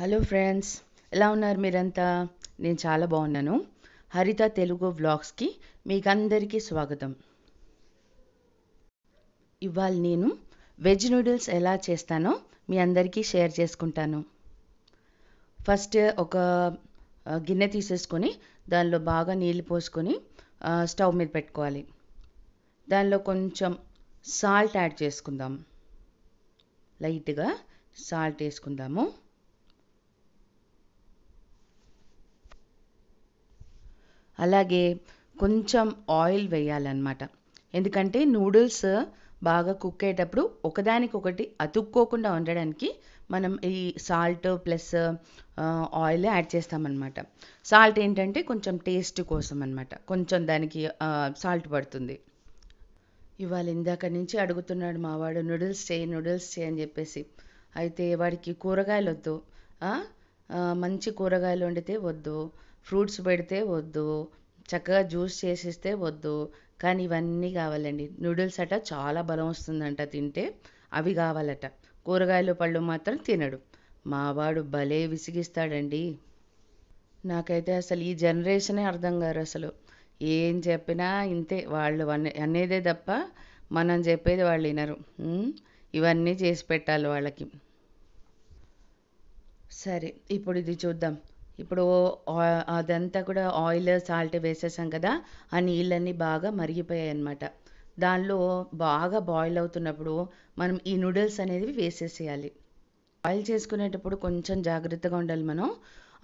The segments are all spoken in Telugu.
హలో ఫ్రెండ్స్ ఎలా ఉన్నారు మీరంతా నేను చాలా బాగున్నాను హరిత తెలుగు వ్లాగ్స్కి మీకందరికీ స్వాగతం ఇవాళ నేను వెజ్ నూడిల్స్ ఎలా చేస్తానో మీ అందరికీ షేర్ చేసుకుంటాను ఫస్ట్ ఒక గిన్నె తీసేసుకొని దానిలో బాగా నీళ్ళు పోసుకొని స్టవ్ మీద పెట్టుకోవాలి దానిలో కొంచెం సాల్ట్ యాడ్ చేసుకుందాం లైట్గా సాల్ట్ వేసుకుందాము అలాగే కొంచెం ఆయిల్ వేయాలన్నమాట ఎందుకంటే నూడిల్స్ బాగా కుక్ అయ్యేటప్పుడు ఒకదానికొకటి అతుక్కోకుండా ఉండడానికి మనం ఈ సాల్ట్ ప్లస్ ఆయిల్ యాడ్ చేస్తామన్నమాట సాల్ట్ ఏంటంటే కొంచెం టేస్ట్ కోసం అనమాట కొంచెం దానికి సాల్ట్ పడుతుంది ఇవాళ ఇందాక నుంచి అడుగుతున్నాడు మావాడు నూడిల్స్ చేయి నూడిల్స్ చేయి అని చెప్పేసి అయితే వాడికి కూరగాయలు వద్దు మంచి కూరగాయలు వండితే వద్దు ఫ్రూట్స్ పెడితే వద్దు చక్కగా జ్యూస్ చేసిస్తే వద్దు కానీ ఇవన్నీ కావాలండి నూడిల్స్ అట చాలా బలం వస్తుందంట తింటే అవి కావాలట కూరగాయలు పళ్ళు మాత్రం తినడు మావాడు భలే విసిగిస్తాడండి నాకైతే అసలు ఈ జనరేషనే అర్థం కారు అసలు ఏం చెప్పినా ఇంతే వాళ్ళు అనేదే తప్ప మనం చెప్పేది వాళ్ళు వినరు ఇవన్నీ చేసి పెట్టాలి వాళ్ళకి సరే. ఇప్పుడు ఇది చూద్దాం. ఇప్పుడు అదంతా కూడా ఆయిల్, సాల్ట్ వేసేసాం కదా! ఆ నీళ్ళన్నీ బాగా మరిగిపోయాయి అనమాట దానిలో బాగా బాయిల్ అవుతున్నప్పుడు, మనం ఈ నూడిల్స్ అనేవి వేసేసేయాలి. బాయిల్ చేసుకునేటప్పుడు కొంచెం జాగ్రత్తగా ఉండాలి మనం.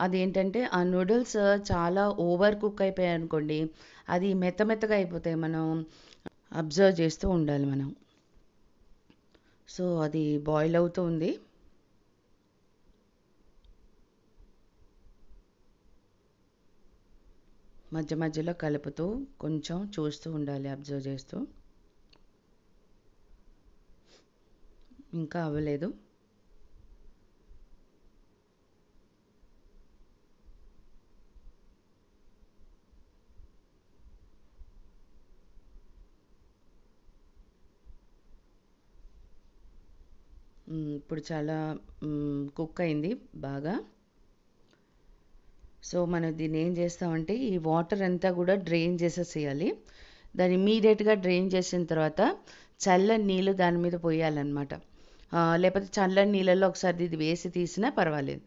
అదేంటంటే, ఆ నూడిల్స్ చాలా ఓవర్ కుక్ అయిపోయాయి అనుకోండి అది మెత్త మెత్తగా అయిపోతాయి. మనం అబ్జర్వ్ చేస్తూ ఉండాలి మనం. సో, అది బాయిల్ అవుతూ ఉంది. మధ్య మధ్యలో కలుపుతూ కొంచెం చూస్తూ ఉండాలి అబ్జర్వ్ చేస్తూ ఇంకా అవ్వలేదు ఇప్పుడు చాలా కుక్ అయింది బాగా సో మనం దీన్ని ఏం చేస్తామంటే ఈ వాటర్ అంతా కూడా డ్రైన్ చేసేసేయాలి దాన్ని ఇమీడియట్గా డ్రైన్ చేసిన తర్వాత చల్లని నీళ్ళు దాని మీద పోయాలన్నమాట లేకపోతే చల్లని నీళ్ళల్లో ఒకసారి ఇది వేసి తీసినా పర్వాలేదు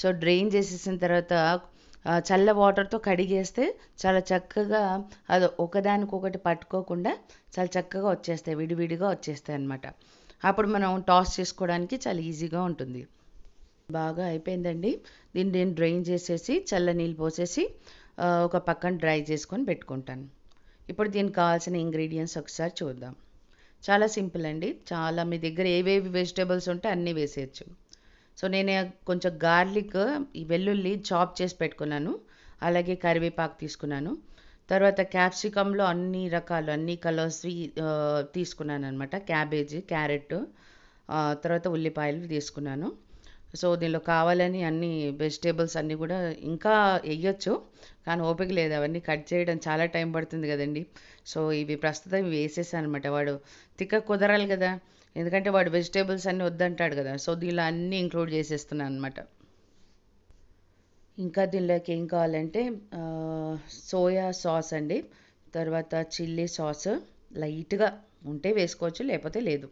సో డ్రైన్ చేసేసిన తర్వాత చల్ల వాటర్తో కడిగేస్తే చాలా చక్కగా అది ఒకదానికొకటి పట్టుకోకుండా చాలా చక్కగా వచ్చేస్తాయి విడివిడిగా వచ్చేస్తాయి అన్నమాట అప్పుడు మనం టాస్ చేసుకోవడానికి చాలా ఈజీగా ఉంటుంది బాగా అయిపోయిందండి దీన్ని నేను డ్రైన్ చేసేసి చల్ల నీళ్ళు పోసేసి ఒక పక్కన డ్రై చేసుకొని పెట్టుకుంటాను ఇప్పుడు దీనికి కావాల్సిన ఇంగ్రీడియంట్స్ ఒకసారి చూద్దాం చాలా సింపుల్ అండి చాలా మీ దగ్గర ఏవేవి వెజిటేబుల్స్ ఉంటే అన్నీ వేసేయచ్చు సో నేను కొంచెం గార్లిక్ ఈ వెల్లుల్లి చాప్ చేసి పెట్టుకున్నాను అలాగే కరివేపాకు తీసుకున్నాను తర్వాత క్యాప్సికంలో అన్ని రకాలు అన్ని కలర్స్వి తీసుకున్నాను అనమాట క్యాబేజీ క్యారెట్ తర్వాత ఉల్లిపాయలు తీసుకున్నాను సో దీనిలో కావాలని అన్ని వెజిటేబుల్స్ అన్నీ కూడా ఇంకా వేయచ్చు కానీ ఓపిక లేదు అవన్నీ కట్ చేయడం చాలా టైం పడుతుంది కదండి సో ఇవి ప్రస్తుతం వేసేసాను అనమాట వాడు తిక్క కుదరాలి కదా ఎందుకంటే వాడు వెజిటేబుల్స్ అన్నీ వద్దంటాడు కదా సో దీనిలో అన్నీ ఇంక్లూడ్ చేసేస్తున్నాను అనమాట ఇంకా దీనిలోకి ఏం కావాలంటే సోయా సాస్ అండి తర్వాత చిల్లీ సాస్ లైట్గా ఉంటే వేసుకోవచ్చు లేకపోతే లేదు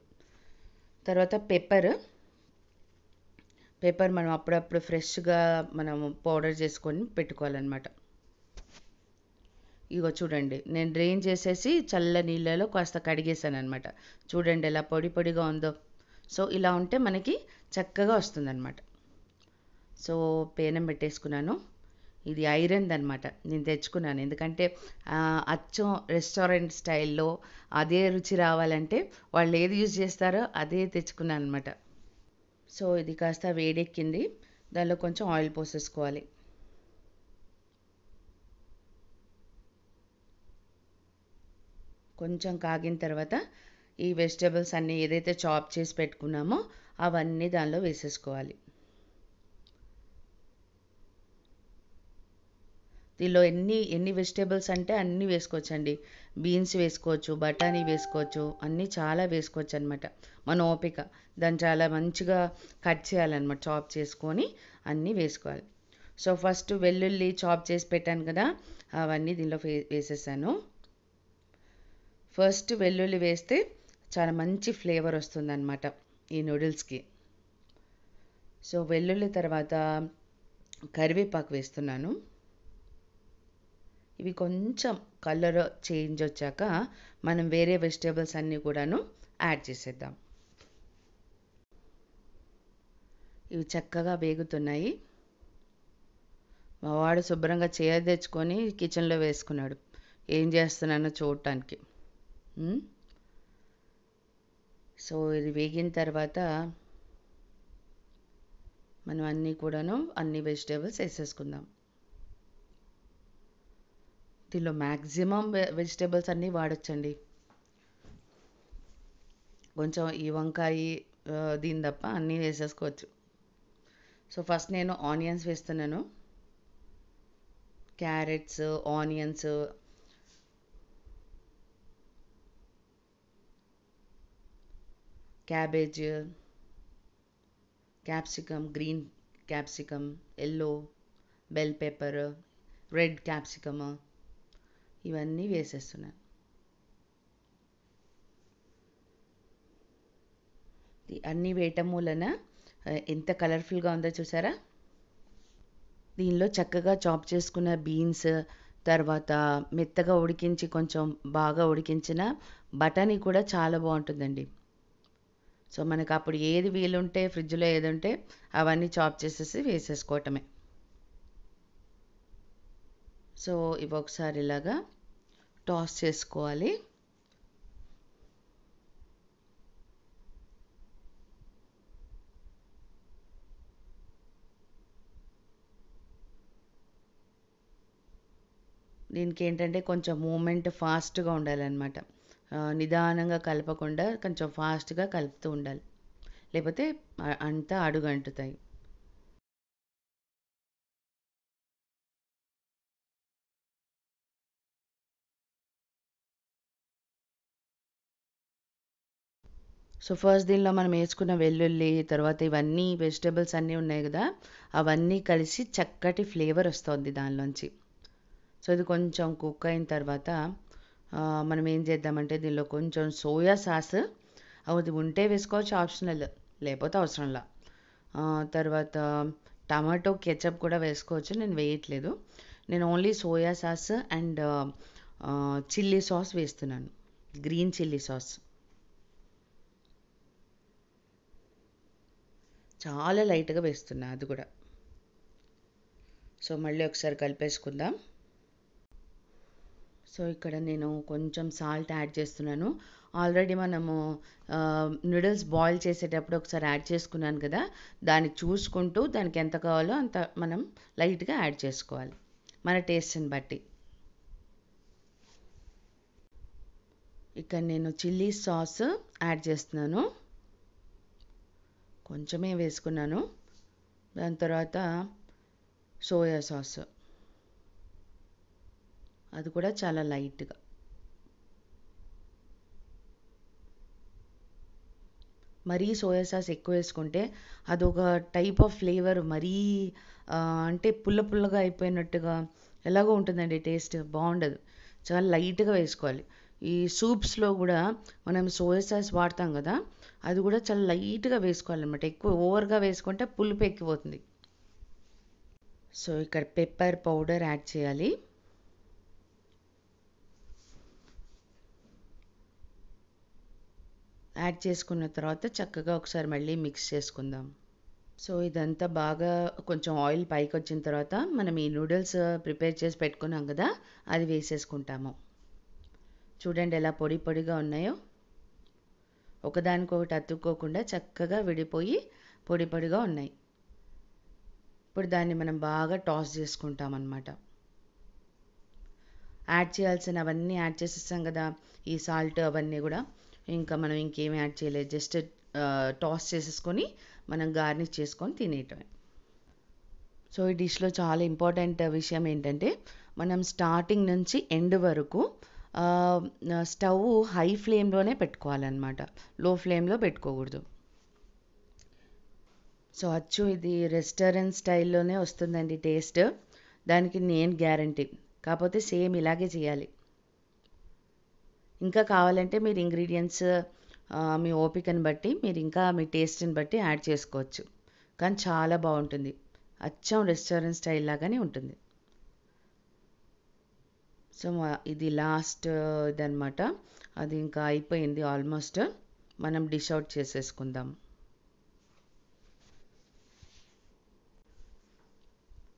తర్వాత పెప్పర్ పేపర్ మనం అప్పుడప్పుడు ఫ్రెష్గా మనం పౌడర్ చేసుకొని పెట్టుకోవాలన్నమాట ఇగో చూడండి నేను డ్రైన్ చేసేసి చల్ల నీళ్ళలో కాస్త కడిగేసాను అనమాట చూడండి ఎలా పొడి పొడిగా ఉందో సో ఇలా ఉంటే మనకి చక్కగా వస్తుందన్నమాట సో పేనం పెట్టేసుకున్నాను ఇది ఐరన్ అనమాట నేను తెచ్చుకున్నాను ఎందుకంటే అచ్చం రెస్టారెంట్ స్టైల్లో అదే రుచి రావాలంటే వాళ్ళు ఏది యూజ్ చేస్తారో అదే తెచ్చుకున్నాను అనమాట సో ఇది కాస్త వేడెక్కింది దానిలో కొంచెం ఆయిల్ పోసేసుకోవాలి కొంచెం కాగిన తర్వాత ఈ వెజిటేబుల్స్ అన్నీ ఏదైతే చాప్ చేసి పెట్టుకున్నామో అవన్నీ దానిలో వేసేసుకోవాలి దీనిలో ఎన్ని ఎన్ని వెజిటేబుల్స్ అంటే అన్నీ వేసుకోవచ్చండి బీన్స్ వేసుకోవచ్చు బఠానీ వేసుకోవచ్చు అన్నీ చాలా వేసుకోవచ్చు అనమాట మన ఓపిక దాన్ని చాలా మంచిగా కట్ చేయాలన్నమాట చాప్ చేసుకొని అన్నీ వేసుకోవాలి సో ఫస్ట్ వెల్లుల్లి చాప్ చేసి పెట్టాను కదా అవన్నీ దీనిలో వేసేసాను ఫస్ట్ వెల్లుల్లి వేస్తే చాలా మంచి ఫ్లేవర్ అనమాట ఈ నూడిల్స్కి సో వెల్లుల్లి తర్వాత కరివేపాకు వేస్తున్నాను ఇవి కొంచెం కలర్ చేంజ్ వచ్చాక మనం వేరే వెజిటేబుల్స్ అన్నీ కూడాను యాడ్ చేసేద్దాం ఇవి చక్కగా వేగుతున్నాయి మా వాడు శుభ్రంగా చేయ తెచ్చుకొని కిచెన్లో వేసుకున్నాడు ఏం చేస్తున్నానో చూడటానికి సో ఇది వేగిన తర్వాత మనం అన్నీ కూడాను అన్ని వెజిటేబుల్స్ వేసేసుకుందాం దీనిలో మ్యాక్సిమం వెజిటేబుల్స్ అన్నీ వాడొచ్చండి కొంచెం ఈ వంకాయ దీని తప్ప అన్నీ వేసేసుకోవచ్చు సో ఫస్ట్ నేను ఆనియన్స్ వేస్తున్నాను carrots onions cabbage capsicum green capsicum yellow bell pepper red capsicum ఇవన్నీ వేసేస్తున్నాను అన్నీ వేయటం మూలన ఎంత కలర్ఫుల్గా ఉందో చూసారా దీనిలో చక్కగా చాప్ చేసుకున్న బీన్స్ తర్వాత మెత్తగా ఉడికించి కొంచెం బాగా ఉడికించిన బఠానీ కూడా చాలా బాగుంటుందండి సో మనకు అప్పుడు ఏది వీలుంటే ఫ్రిడ్జ్లో ఏది ఉంటే అవన్నీ చాప్ చేసేసి వేసేసుకోవటమే సో ఇవి ఒకసారి ఇలాగా టాస్ చేసుకోవాలి దీనికి ఏంటంటే కొంచెం మూమెంట్ ఫాస్ట్గా ఉండాలన్నమాట నిదానంగా కలపకుండా కొంచెం ఫాస్ట్గా కలుపుతూ ఉండాలి లేకపోతే అంతా అడుగంటుతాయి సో ఫస్ట్ దీనిలో మనం వేసుకున్న వెల్లుల్లి తర్వాత ఇవన్నీ వెజిటేబుల్స్ అన్నీ ఉన్నాయి కదా అవన్నీ కలిసి చక్కటి ఫ్లేవర్ వస్తుంది దానిలోంచి సో ఇది కొంచెం కుక్ అయిన తర్వాత మనం ఏం చేద్దామంటే దీనిలో కొంచెం సోయా సాస్ అది ఉంటే వేసుకోవచ్చు ఆప్షనల్ లేకపోతే అవసరంలా తర్వాత టమాటో కెచప్ కూడా వేసుకోవచ్చు నేను వేయట్లేదు నేను only soya sauce and chilli sauce వేస్తున్నాను గ్రీన్ చిల్లీ సాస్ చాలా లైట్గా వేస్తున్నా అది కూడా సో మళ్ళీ ఒకసారి కలిపేసుకుందాం సో ఇక్కడ నేను కొంచెం సాల్ట్ యాడ్ చేస్తున్నాను ఆల్రెడీ మనము నూడిల్స్ బాయిల్ చేసేటప్పుడు ఒకసారి యాడ్ చేసుకున్నాను కదా దాన్ని చూసుకుంటూ దానికి ఎంత కావాలో అంత మనం లైట్గా యాడ్ చేసుకోవాలి మన టేస్ట్ని బట్టి ఇక్కడ నేను చిల్లీ సాస్ యాడ్ చేస్తున్నాను కొంచెమే వేసుకున్నాను దాని తర్వాత సోయా సాస్ అది కూడా చాలా లైట్గా మరీ సోయా సాస్ ఎక్కువ వేసుకుంటే అదొక టైప్ ఆఫ్ ఫ్లేవర్ మరీ అంటే పుల్ల పుల్లగా అయిపోయినట్టుగా ఎలాగో ఉంటుందండి టేస్ట్ బాగుండదు చాలా లైట్గా వేసుకోవాలి ఈ సూప్స్లో కూడా మనం సోయా సాస్ వాడతాం కదా అది కూడా చాలా లైట్గా వేసుకోవాలన్నమాట ఎక్కువ ఓవర్గా వేసుకుంటే పులుపు ఎక్కిపోతుంది సో ఇక్కడ పెప్పర్ పౌడర్ యాడ్ చేయాలి యాడ్ చేసుకున్న తర్వాత చక్కగా ఒకసారి మళ్ళీ మిక్స్ చేసుకుందాం సో ఇదంతా బాగా కొంచెం ఆయిల్ పైకి వచ్చిన తర్వాత మనం ఈ నూడిల్స్ ప్రిపేర్ చేసి పెట్టుకున్నాం కదా అది వేసేసుకుంటాము చూడండి ఎలా పొడి పొడిగా ఉన్నాయో ఒకదానికొకటి అతుక్కోకుండా చక్కగా విడిపోయి పొడి పొడిగా ఉన్నాయి ఇప్పుడు దాన్ని మనం బాగా టాస్ చేసుకుంటాం అన్నమాట యాడ్ చేయాల్సిన అవన్నీ యాడ్ చేసేస్తాం కదా ఈ సాల్ట్ అవన్నీ కూడా ఇంకా మనం ఇంకేమి యాడ్ చేయలేదు జస్ట్ టాస్ చేసేసుకొని మనం గార్నిష్ చేసుకొని తినేయటమే సో ఈ డిష్లో చాలా ఇంపార్టెంట్ విషయం ఏంటంటే మనం స్టార్టింగ్ నుంచి ఎండ్ వరకు స్టవ్ హై ఫ్లేమ్లోనే పెట్టుకోవాలన్నమాట లో ఫ్లేమ్లో పెట్టుకోకూడదు సో అచ్చు ఇది రెస్టారెంట్ స్టైల్లోనే వస్తుందండి టేస్ట్ దానికి నేను గ్యారంటీ కాకపోతే సేమ్ ఇలాగే చేయాలి ఇంకా కావాలంటే మీరు ఇంగ్రీడియంట్స్ మీ ఓపికను బట్టి మీరు ఇంకా మీ టేస్ట్ని బట్టి యాడ్ చేసుకోవచ్చు కానీ చాలా బాగుంటుంది అచ్చం రెస్టారెంట్ స్టైల్ లాగానే ఉంటుంది సో ఇది లాస్ట్ uh, ఇదనమాట అది ఇంకా అయిపోయింది ఆల్మోస్ట్ మనం డిష్ అవుట్ చేసేసుకుందాం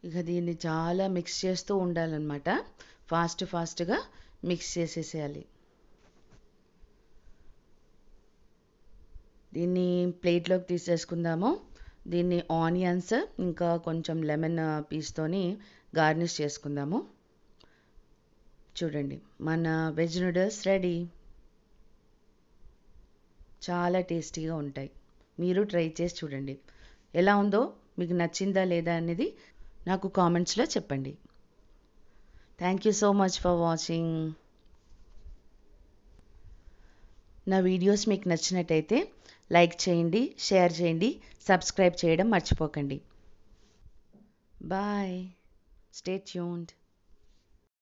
ఇక దీన్ని చాలా మిక్స్ చేస్తూ ఉండాలన్నమాట ఫాస్ట్ ఫాస్ట్గా మిక్స్ చేసేసేయాలి దీన్ని ప్లేట్లోకి తీసేసుకుందాము దీన్ని ఆనియన్స్ ఇంకా కొంచెం లెమన్ పీస్తోని గార్నిష్ చేసుకుందాము చూడండి మన వెజ్ నూడిల్స్ రెడీ చాలా టేస్టీగా ఉంటాయి మీరు ట్రై చేసి చూడండి ఎలా ఉందో మీకు నచ్చిందా లేదా అనేది నాకు కామెంట్స్లో చెప్పండి thank you so much for watching నా వీడియోస్ మీకు నచ్చినట్టయితే లైక్ చేయండి షేర్ చేయండి సబ్స్క్రైబ్ చేయడం మర్చిపోకండి బాయ్ స్టే ట్యూన్డ్